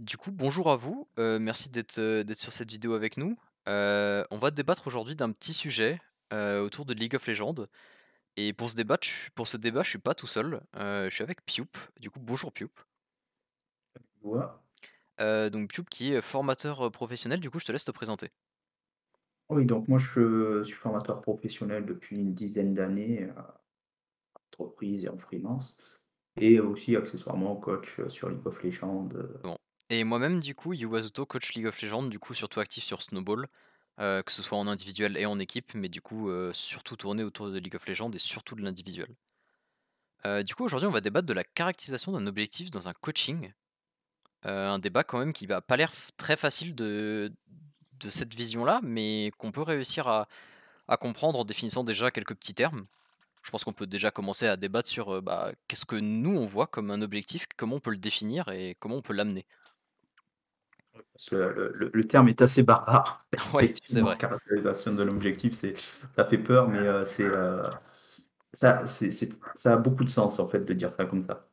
Du coup, bonjour à vous. Euh, merci d'être euh, d'être sur cette vidéo avec nous. Euh, on va débattre aujourd'hui d'un petit sujet autour de League of Legends. Et pour ce débat, je pour ce débat, je suis pas tout seul. je suis avec Pioup. Du coup, bonjour Pioup. donc Pioup qui est formateur professionnel. Du coup, je te laisse te présenter. Oui, donc moi je suis formateur professionnel depuis une dizaine d'années, euh, entreprise et en freelance, et aussi accessoirement coach sur League of Legends. Bon, et moi-même, du coup, Yuwazuto, coach League of Legends, du coup, surtout actif sur Snowball, euh, que ce soit en individuel et en équipe, mais du coup, euh, surtout tourné autour de League of Legends et surtout de l'individuel. Euh, du coup, aujourd'hui, on va débattre de la caractérisation d'un objectif dans un coaching. un débat, quand même, qui n'a pas l'air très facile de, cette vision-là, mais qu'on peut réussir à, comprendre en définissant déjà quelques petits termes. Je pense qu'on peut déjà commencer à débattre sur bah, qu'est-ce que nous on voit comme un objectif, comment on peut le définir et comment on peut l'amener le, terme est assez barbare. c'est vrai. La caractérisation de l'objectif, c'est, ça fait peur, mais euh, c'est, euh, ça, c'est, ça a beaucoup de sens en fait de dire ça comme ça.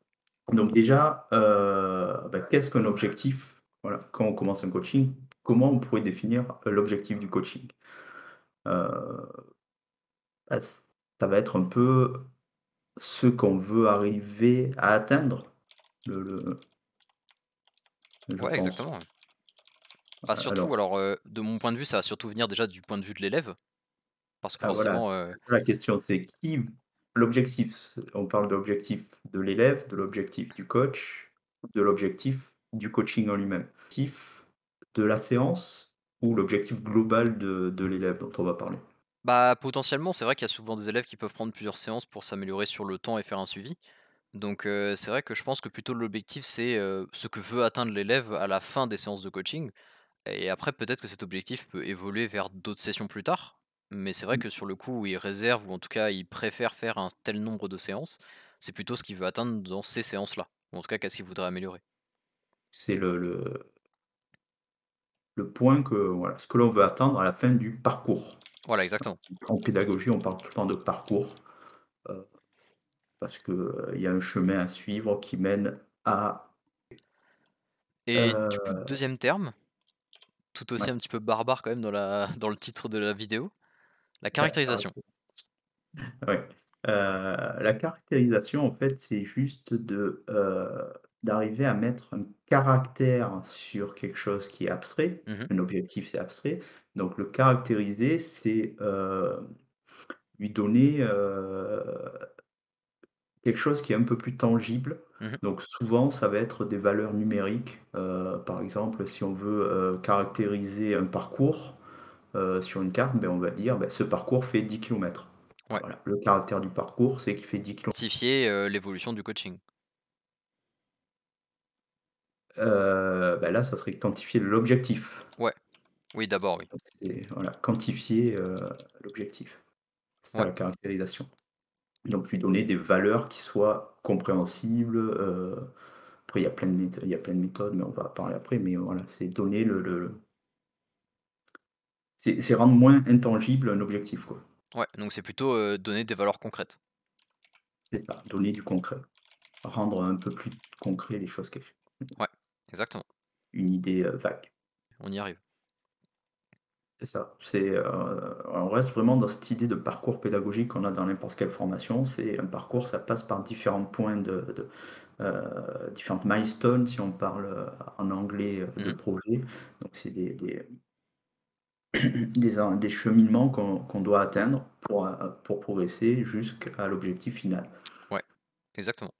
Donc déjà, euh, bah, qu'est-ce qu'un objectif voilà, Quand on commence un coaching, comment on pourrait définir l'objectif du coaching bah, Ça va être un peu ce qu'on veut arriver à atteindre. Le, ouais, exactement. Ah, surtout, alors, euh, de mon point de vue, ça va surtout venir déjà du point de vue de l'élève. Parce que ah, euh la question, c'est qui l'objectif On parle de l'objectif de l'élève, de l'objectif du coach, de l'objectif du coaching en lui-même. L'objectif de la séance ou l'objectif global de, l'élève dont on va parler bah, Potentiellement, c'est vrai qu'il y a souvent des élèves qui peuvent prendre plusieurs séances pour s'améliorer sur le temps et faire un suivi. Donc euh, c'est vrai que je pense que plutôt l'objectif, c'est ce que veut atteindre l'élève à la fin des séances de coaching. Et après, peut-être que cet objectif peut évoluer vers d'autres sessions plus tard. Mais c'est vrai mmh. que sur le coup, il réserve, ou en tout cas, il préfère faire un tel nombre de séances. C'est plutôt ce qu'il veut atteindre dans ces séances-là. en tout cas, qu'est-ce qu'il voudrait améliorer. C'est le, le, point que voilà, ce que l'on veut atteindre à la fin du parcours. Voilà, exactement. En pédagogie, on parle tout le temps de parcours euh, parce qu'il euh, y a un chemin à suivre qui mène à. Et du coup, euh, deuxième terme, tout aussi un petit peu barbare quand même dans, la, dans le titre de la vidéo. La ah caractérisation. Ouais. Euh, la caractérisation, en fait, c'est juste de euh, d'arriver à mettre un caractère sur quelque chose qui est abstrait. Mmh un objectif, c'est abstrait. Donc, le caractériser, c'est euh, lui donner quelque chose qui est un peu plus tangible. Mmh Donc souvent, ça va être des valeurs numériques. Euh, par exemple, si on veut euh, caractériser un parcours euh, sur une carte, ben, on va dire ben, ce parcours fait 10 km. Le caractère du parcours, c'est qu'il fait 10 km. Quantifier l'évolution du coaching. Ben là, ça serait quantifier l'objectif. Ouais. Oui, d'abord, oui. quantifier l'objectif. C'est la caractérisation donc lui donner des valeurs qui soient compréhensibles. Euh, après, il y, a plein de méthodes, il y a plein de méthodes, mais on va en parler après. Mais voilà, c'est donner le. le... C'est rendre moins intangible un objectif. Quoi. Ouais, donc c'est plutôt euh, donner des valeurs concrètes. C'est ça, donner du concret. Rendre un peu plus concret les choses qu'elle fait. Ouais, exactement. Une idée euh, vague. On y arrive. C'est ça. Euh, on reste vraiment dans cette idée de parcours pédagogique qu'on a dans n'importe quelle formation. C'est un parcours, ça passe par différents points de, euh, différentes milestones, si on parle euh, en anglais de mmh. projet. Donc c'est des, cheminements qu'on, doit atteindre pour, pour progresser jusqu'à l'objectif final. Ouais, exactement.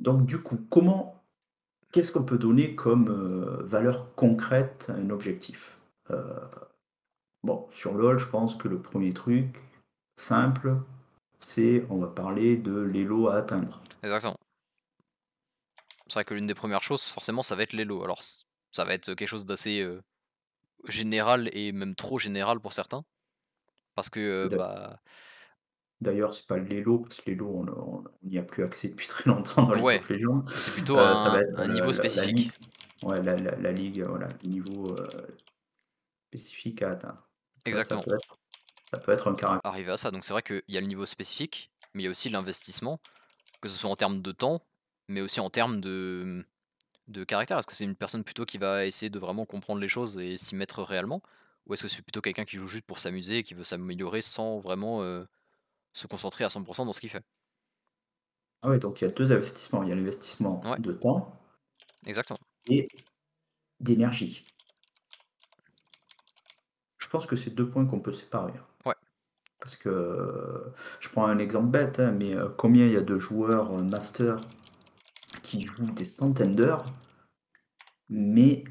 donc du coup, comment qu'est-ce qu'on peut donner comme euh, valeur concrète à un objectif euh, Bon, sur LOL, je pense que le premier truc simple, c'est on va parler de l'élo à atteindre. Exactement. C'est vrai que l'une des premières choses, forcément, ça va être l'élo. Alors, ça va être quelque chose d'assez euh, général et même trop général pour certains. Parce que, bah, D'ailleurs, c'est pas lots parce que lots on n'y a plus accès depuis très longtemps dans les ouais. C'est plutôt un, niveau spécifique. La, la, la, ligue, voilà, niveau euh, spécifique à atteindre. Exactement. Ça, peut être, un caractère. Arriver à ça, donc c'est vrai qu'il y a le niveau spécifique, mais il y a aussi l'investissement, que ce soit en termes de temps, mais aussi en termes de, de caractère. Est-ce que c'est une personne plutôt qui va essayer de vraiment comprendre les choses et s'y mettre réellement Ou est-ce que c'est plutôt quelqu'un qui joue juste pour s'amuser et qui veut s'améliorer sans vraiment. Euh, se concentrer à 100% dans ce qu'il fait. Ah oui, donc il y a deux investissements. Il y a l'investissement de temps Exactement. et d'énergie. Je pense que c'est deux points qu'on peut séparer. Hein. Ouais. Parce que euh, je prends un exemple bête, hein, mais euh, combien il y a de joueurs euh, master qui jouent des centaines d'heures, mais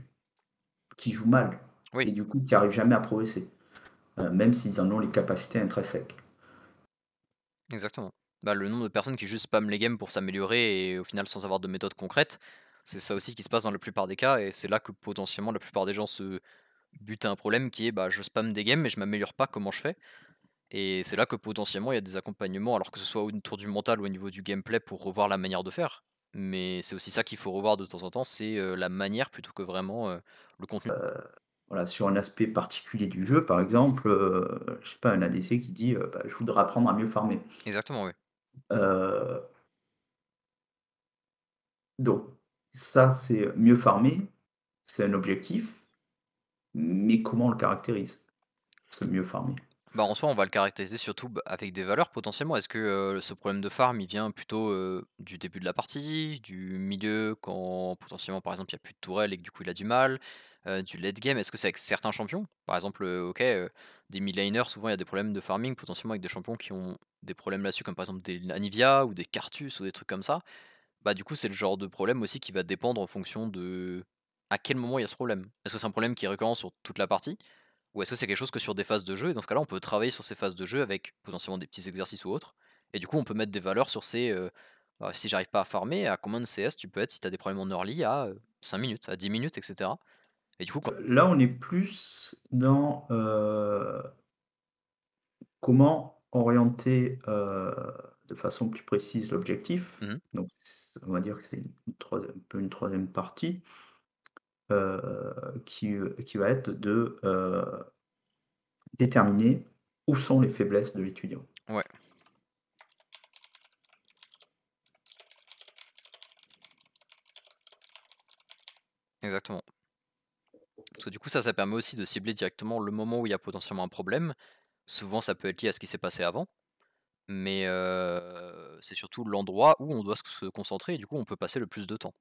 qui jouent mal. Et du coup, qui n'arrivent jamais à progresser, même s'ils en ont les capacités intrinsèques. Exactement. Bah, le nombre de personnes qui juste spamment les games pour s'améliorer et au final sans avoir de méthode concrète, c'est ça aussi qui se passe dans la plupart des cas et c'est là que potentiellement la plupart des gens se butent à un problème qui est bah, je spamme des games mais je m'améliore pas, comment je fais Et c'est là que potentiellement il y a des accompagnements, alors que ce soit autour du mental ou au niveau du gameplay pour revoir la manière de faire. Mais c'est aussi ça qu'il faut revoir de temps en temps, c'est la manière plutôt que vraiment le contenu. Euh, voilà, sur un aspect particulier du jeu, par exemple, euh, je sais pas, un ADC qui dit euh, bah, je voudrais apprendre à mieux farmer. Exactement, oui. Euh, donc, ça, c'est mieux farmer, c'est un objectif, mais comment on le caractérise, ce mieux farmer bah en soi, on va le caractériser surtout bah, avec des valeurs potentiellement. Est-ce que ce problème de farm, il vient plutôt du début de la partie, du milieu, quand potentiellement, par exemple, il n'y a plus de tourelle et que du coup, il a du mal euh, du late game Est-ce que c'est avec certains champions Par exemple, euh, ok, euh, des mid souvent il y a des problèmes de farming, potentiellement avec des champions qui ont des problèmes là-dessus, comme par exemple des Anivia ou des Cartus ou des trucs comme ça. Bah, du coup, c'est le genre de problème aussi qui va dépendre en fonction de à quel moment il y a ce problème. Est-ce que c'est un problème qui est récurrent sur toute la partie Ou est-ce que c'est quelque chose que sur des phases de jeu Et dans ce cas-là, on peut travailler sur ces phases de jeu avec potentiellement des petits exercices ou autres. Et du coup, on peut mettre des valeurs sur ces. Bah, si j'arrive pas à farmer, à combien de CS tu peux être si tu as des problèmes en early à 5 minutes, à 10 minutes, etc. Là, on est plus dans euh, comment orienter euh, de façon plus précise l'objectif. Mmh Donc, on va dire que c'est une, troisième partie euh, qui, va être de déterminer où sont les faiblesses de l'étudiant. Ouais. Exactement du coup, ça, ça permet aussi de cibler directement le moment où il y a potentiellement un problème. Souvent, ça peut être lié à ce qui s'est passé avant, mais c'est surtout l'endroit où on doit se concentrer et du coup, on peut passer le plus de temps.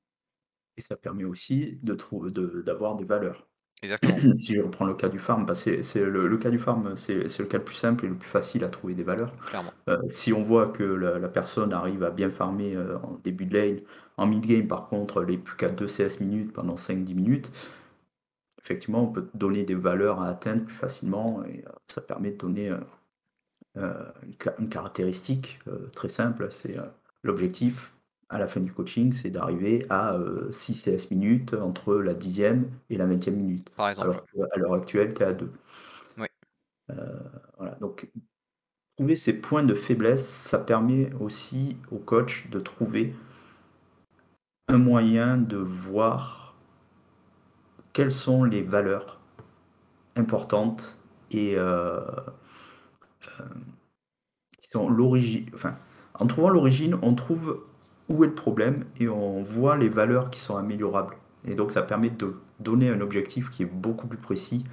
Et ça permet aussi d'avoir de d'avoir des valeurs. Exactement. si je reprends le cas du farm, bah, c'est le, cas du farm, c'est le cas le plus simple et le plus facile à trouver des valeurs. Clairement. Euh, si on voit que la, personne arrive à bien farmer euh, en début de lane, en mid game par contre, les plus qu'à 2 CS minutes pendant 5-10 minutes, effectivement, on peut donner des valeurs à atteindre plus facilement et euh, ça permet de donner euh, euh, une, caractéristique très simple, c'est l'objectif à la fin du coaching, c'est d'arriver à 6 CS minutes entre la dixième et la 20e minute. Par exemple. Alors qu'à l'heure actuelle, tu es à 2. donc trouver ces points de faiblesse, ça permet aussi au coach de trouver un moyen de voir quelles sont les valeurs importantes et euh, euh, qui sont l'origine. en trouvant l'origine, on trouve où est le problème et on voit les valeurs qui sont améliorables. Et donc ça permet de donner un objectif qui est beaucoup plus précis.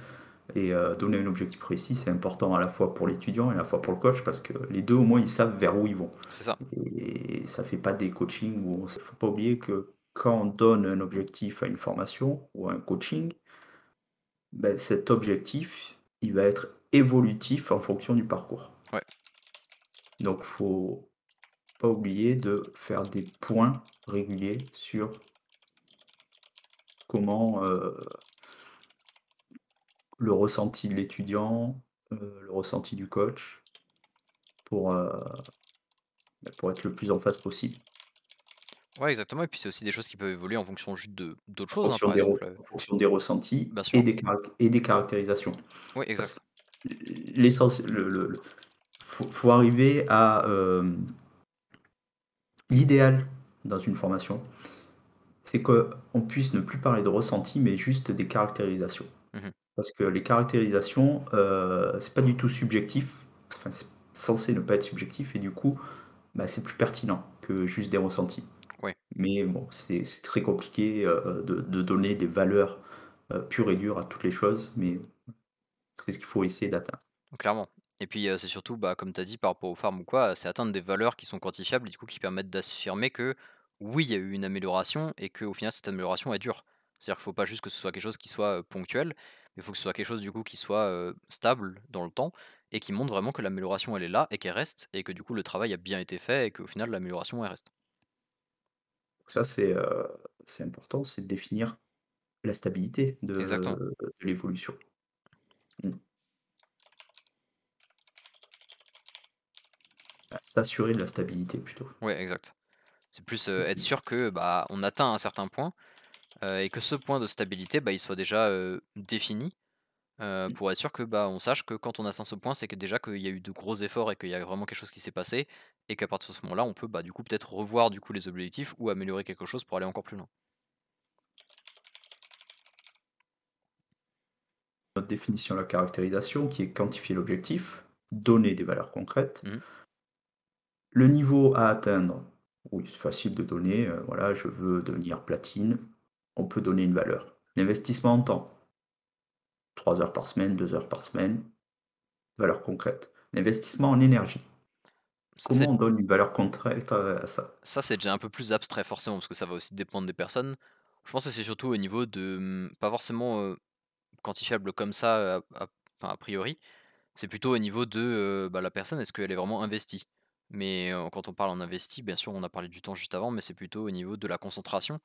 Et euh, donner un objectif précis, c'est important à la fois pour l'étudiant et à la fois pour le coach parce que les deux, au moins, ils savent vers où ils vont. C'est ça. Et, ça ça fait pas des coachings où on ne faut pas oublier que quand on donne un objectif à une formation ou à un coaching, ben, cet objectif, il va être évolutif en fonction du parcours. il Donc, faut pas oublier de faire des points réguliers sur comment euh, le ressenti de l'étudiant, euh, le ressenti du coach, pour, euh, ben, pour être le plus en face possible. Ouais, exactement. Et puis c'est aussi des choses qui peuvent évoluer en fonction juste de d'autres choses, hein, euh, en fonction des ressentis et des, caractérisations. Oui, exact. l'essence, le, faut, arriver à euh, l'idéal dans une formation, c'est qu'on puisse ne plus parler de ressenti, mais juste des caractérisations. Mmh Parce que les caractérisations, euh, c'est pas du tout subjectif, enfin, c'est censé ne pas être subjectif, et du coup, bah, c'est plus pertinent que juste des ressentis. Mais bon, c'est très compliqué euh, de, de, donner des valeurs euh, pures et dures à toutes les choses, mais c'est ce qu'il faut essayer d'atteindre. Clairement. Et puis euh, c'est surtout, bah, comme tu as dit, par rapport aux farms ou quoi, c'est atteindre des valeurs qui sont quantifiables et du coup qui permettent d'affirmer que oui, il y a eu une amélioration et qu'au final cette amélioration est dure. C'est-à-dire qu'il ne faut pas juste que ce soit quelque chose qui soit ponctuel, il faut que ce soit quelque chose du coup qui soit stable dans le temps et qui montre vraiment que l'amélioration elle est là et qu'elle reste et que du coup le travail a bien été fait et qu'au final l'amélioration elle reste ça, euh, c'est important, c'est de définir la stabilité de, l'évolution. Mmh. Bah, s'assurer de la stabilité plutôt. Oui, exact. C'est plus euh, être mmh. sûr que bah on atteint un certain point euh, et que ce point de stabilité bah, il soit déjà défini euh, mmh. pour être sûr que bah on sache que quand on atteint ce point, c'est que déjà qu'il y a eu de gros efforts et qu'il y a vraiment quelque chose qui s'est passé, et qu'à partir de ce moment-là, on peut bah du coup peut-être revoir du coup les objectifs ou améliorer quelque chose pour aller encore plus loin. Notre définition de la caractérisation, qui est quantifier l'objectif, donner des valeurs concrètes, mmh. le niveau à atteindre. Oui, c'est facile de donner, euh, voilà, je veux devenir platine, on peut donner une valeur. L'investissement en temps, 3 heures par semaine, 2 heures par semaine. Valeur concrète. L'investissement en énergie. Comment on donne une valeur concrète euh, à ça Ça, c'est déjà un peu plus abstrait forcément, parce que ça va aussi dépendre des personnes. Je pense que c'est surtout au niveau de... Mmh, pas forcément quantifiable comme ça, euh, a priori. C'est plutôt au niveau de bah, la personne, est-ce qu'elle est vraiment investie Mais quand on parle en investi, bien sûr, on a parlé du temps juste avant, mais c'est plutôt au niveau de la concentration.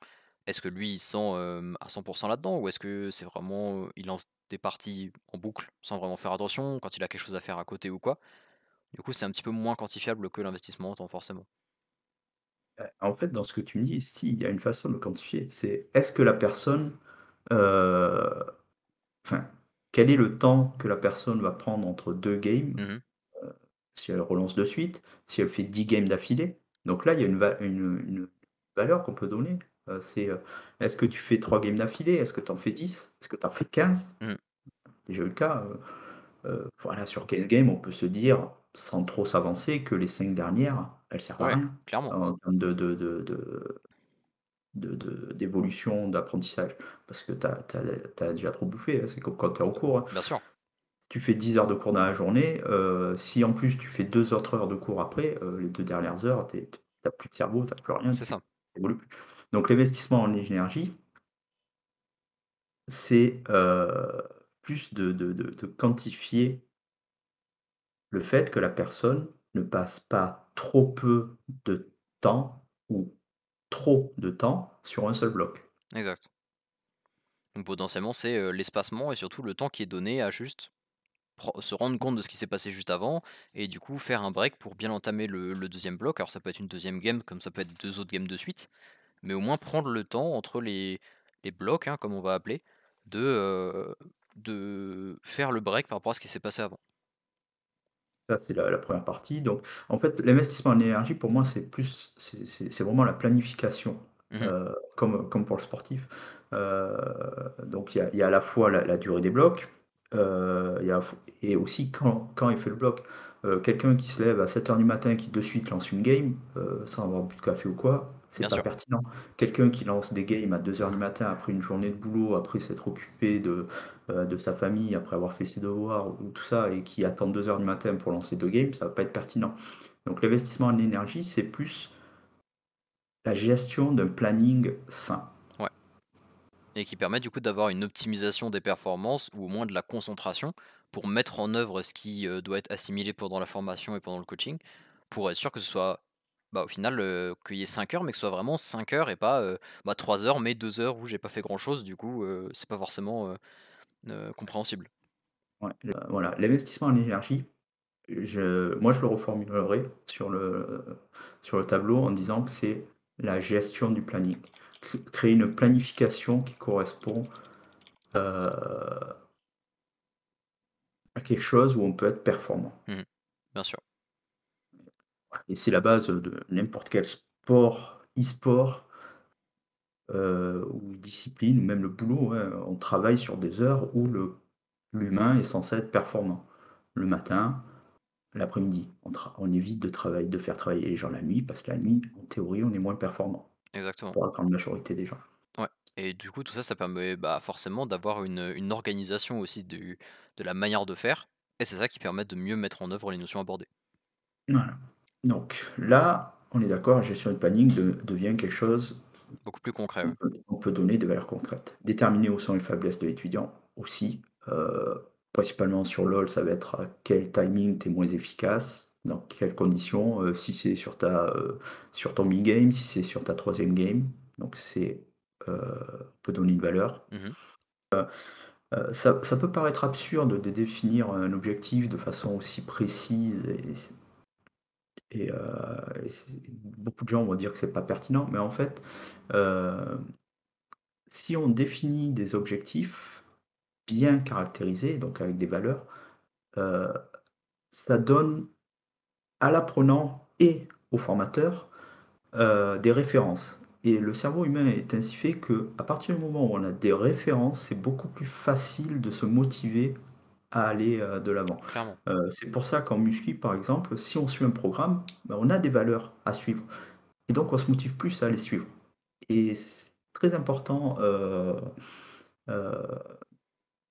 Est-ce que lui, il sent à 100% là-dedans ou est-ce que c'est vraiment. Il lance des parties en boucle sans vraiment faire attention quand il a quelque chose à faire à côté ou quoi Du coup, c'est un petit peu moins quantifiable que l'investissement en temps, forcément. Bah, en fait, dans ce que tu me dis, si, il y a une façon de quantifier, c'est est-ce que la personne, quel est le temps que la personne va prendre entre deux games, mmh si elle relance de suite, si elle fait dix games d'affilée. Donc là, il y a une valeur qu'on peut donner. Euh, c'est euh, est-ce que tu fais trois games d'affilée Est-ce que tu en fais 10 Est-ce que tu en fais 15 mmh. Déjà J'ai eu le cas. Euh, voilà, sur 15 game on peut se dire, sans trop s'avancer, que les cinq dernières, elles servent à rien. Clairement. En termes de, d'évolution, d'apprentissage. Parce que tu as, déjà trop bouffé, hein, c'est comme quand tu es en cours. Hein. Bien sûr. Tu fais 10 heures de cours dans la journée, si en plus tu fais deux autres heures de cours après, les deux dernières heures, tu n'as plus de cerveau, tu plus rien. C'est ça. Donc l'investissement en énergie, c'est euh, plus de, quantifier le fait que la personne ne passe pas trop peu de temps ou trop de temps sur un seul bloc. Exact. Donc potentiellement, c'est euh, l'espacement et surtout le temps qui est donné à juste se rendre compte de ce qui s'est passé juste avant et du coup faire un break pour bien entamer le, le, deuxième bloc. Alors ça peut être une deuxième game comme ça peut être deux autres games de suite, mais au moins prendre le temps entre les, les blocs, hein, comme on va appeler, de, de faire le break par rapport à ce qui s'est passé avant. Ça, c'est la, première partie. Donc, en fait, l'investissement en énergie, pour moi, c'est plus, c'est vraiment la planification, mmh euh, comme, comme pour le sportif. Euh, donc, il y, y, a à la fois la, durée des blocs, euh, y a, et aussi quand, quand, il fait le bloc. Euh, quelqu'un qui se lève à 7h du matin et qui de suite lance une game, euh, sans avoir bu de café ou quoi, c'est pas pertinent. Quelqu'un qui lance des games à 2h du matin après une journée de boulot, après s'être occupé de, euh, de sa famille, après avoir fait ses devoirs ou tout ça, et qui attend 2h du matin pour lancer deux games, ça va pas être pertinent. Donc l'investissement en énergie, c'est plus la gestion d'un planning sain. Ouais. Et qui permet du coup d'avoir une optimisation des performances ou au moins de la concentration pour mettre en œuvre ce qui doit être assimilé pendant la formation et pendant le coaching, pour être sûr que ce soit, bah, au final, qu'il y ait 5 heures, mais que ce soit vraiment 5 heures et pas bah, 3 heures, mais 2 heures où j'ai pas fait grand chose, du coup, c'est pas forcément compréhensible. voilà, l'investissement en énergie, je, moi je le reformulerai sur le, sur le tableau en disant que c'est la gestion du planning. Créer une planification qui correspond euh, quelque chose où on peut être performant. Mmh. Bien sûr. Et c'est la base de n'importe quel sport, e-sport, euh, ou discipline, même le boulot. Hein. On travaille sur des heures où l'humain est censé être performant. Le matin, l'après-midi. On, on, évite de, travailler, de faire travailler les gens la nuit, parce que la nuit, en théorie, on est moins performant. Exactement. Pour la grande majorité des gens. Et du coup, tout ça, ça permet bah, forcément d'avoir une, organisation aussi de la manière de faire. Et c'est ça qui permet de mieux mettre en œuvre les notions abordées. Voilà. Donc là, on est d'accord, gestion de panique devient quelque chose Beaucoup plus concret. on peut, donner des valeurs concrètes. Déterminer où sont les faiblesses de l'étudiant aussi. Euh, principalement sur LOL, ça va être à quel timing t'es moins efficace, dans quelles conditions, euh, si c'est sur, ta, euh, sur ton mid-game, si c'est sur ta troisième game. Donc c'est euh, peut donner une valeur. Mhm. Euh, euh, ça, peut paraître absurde de définir un objectif de façon aussi précise et, beaucoup de gens vont dire que c'est pas pertinent, mais en fait, si on définit des objectifs bien caractérisés, donc avec des valeurs, ça donne à l'apprenant et au formateur des références. Et le cerveau humain est ainsi fait que, à partir du moment où on a des références, c'est beaucoup plus facile de se motiver à aller euh, de l'avant. Euh, c'est pour ça qu'en muscu, par exemple, si on suit un programme, ben, on a des valeurs à suivre. Et donc, on se motive plus à les suivre. Et c'est très important euh,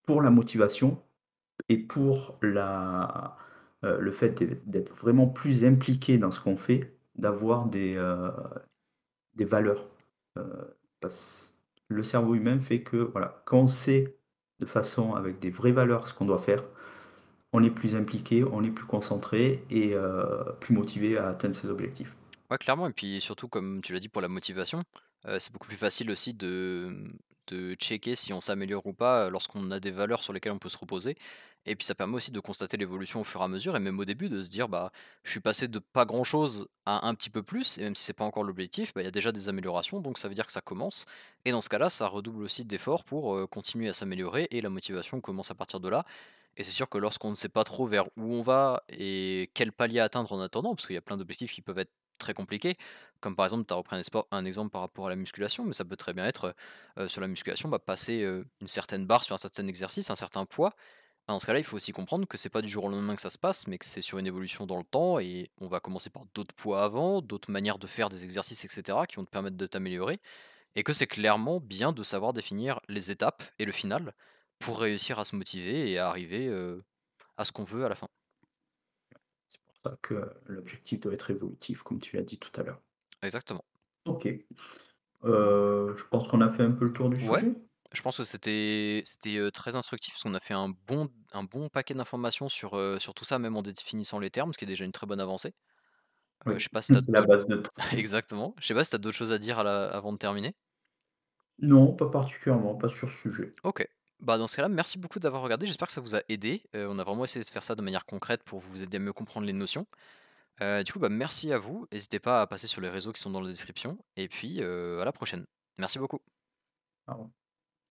pour la motivation et pour la, le fait d'être vraiment plus impliqué dans ce qu'on fait, d'avoir des, des valeurs. Euh, parce le cerveau humain fait que, voilà, quand on sait de façon avec des vraies valeurs ce qu'on doit faire, on est plus impliqué, on est plus concentré et euh, plus motivé à atteindre ses objectifs. Ouais, clairement. Et puis surtout, comme tu l'as dit pour la motivation, euh, c'est beaucoup plus facile aussi de, de checker si on s'améliore ou pas lorsqu'on a des valeurs sur lesquelles on peut se reposer. Et puis ça permet aussi de constater l'évolution au fur et à mesure, et même au début, de se dire, bah, je suis passé de pas grand-chose à un petit peu plus, et même si c'est pas encore l'objectif, bah, il y a déjà des améliorations, donc ça veut dire que ça commence. Et dans ce cas-là, ça redouble aussi d'efforts pour continuer à s'améliorer, et la motivation commence à partir de là. Et c'est sûr que lorsqu'on ne sait pas trop vers où on va et quel palier atteindre en attendant, parce qu'il y a plein d'objectifs qui peuvent être très compliqués, comme par exemple, tu as repris un, exemple par rapport à la musculation, mais ça peut très bien être sur la musculation, bah, passer une certaine barre sur un certain exercice, un certain poids, bah, dans ce cas-là, il faut aussi comprendre que c'est pas du jour au lendemain que ça se passe, mais que c'est sur une évolution dans le temps et on va commencer par d'autres poids avant, d'autres manières de faire des exercices, etc., qui vont te permettre de t'améliorer. Et que c'est clairement bien de savoir définir les étapes et le final pour réussir à se motiver et à arriver à ce qu'on veut à la fin. C'est pour ça que l'objectif doit être évolutif, comme tu l'as dit tout à l'heure. Exactement. Ok. Euh, je pense qu'on a fait un peu le tour du sujet. Je pense que c'était très instructif parce qu'on a fait un bon, un bon paquet d'informations sur, sur tout ça, même en définissant les termes, ce qui est déjà une très bonne avancée. je sais pas si tu c'est la Exactement. Je sais pas si as d'autres choses à dire avant de terminer. Non, pas particulièrement, pas sur ce sujet. Ok. Bah dans ce cas-là, merci beaucoup d'avoir regardé. J'espère que ça vous a aidé. on a vraiment essayé de faire ça de manière concrète pour vous aider à mieux comprendre les notions. du coup, bah, merci à vous. N'hésitez pas à passer sur les réseaux qui sont dans la description. Et puis, à la prochaine. Merci beaucoup.